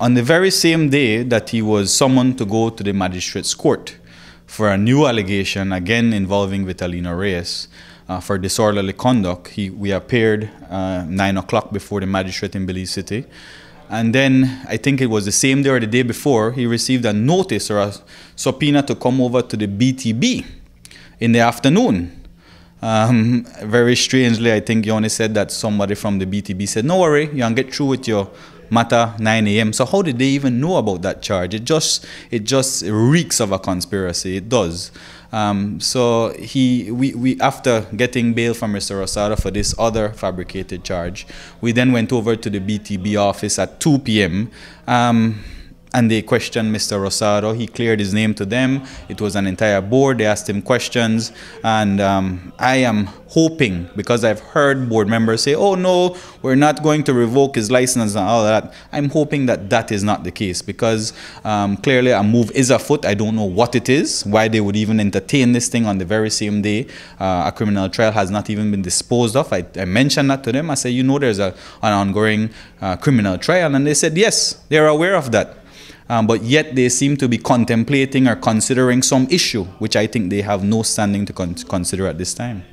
On the very same day that he was summoned to go to the magistrate's court for a new allegation, again involving Vitalino Reyes, uh, for disorderly conduct, he, we appeared uh, 9 o'clock before the magistrate in Belize City. And then I think it was the same day or the day before, he received a notice or a subpoena to come over to the BTB in the afternoon. Um, very strangely, I think Yoni said that somebody from the BTB said, No worry, you can get through with your matter 9 a.m. So how did they even know about that charge? It just it just reeks of a conspiracy. It does. Um, so he we, we after getting bail from Mr. Rosado for this other fabricated charge, we then went over to the BTB office at 2 p.m. Um, and they questioned Mr. Rosado. He cleared his name to them. It was an entire board. They asked him questions. And um, I am hoping, because I've heard board members say, oh no, we're not going to revoke his license and all that. I'm hoping that that is not the case because um, clearly a move is afoot. I don't know what it is, why they would even entertain this thing on the very same day. Uh, a criminal trial has not even been disposed of. I, I mentioned that to them. I said, you know, there's a, an ongoing uh, criminal trial. And they said, yes, they're aware of that um, but yet they seem to be contemplating or considering some issue, which I think they have no standing to con consider at this time.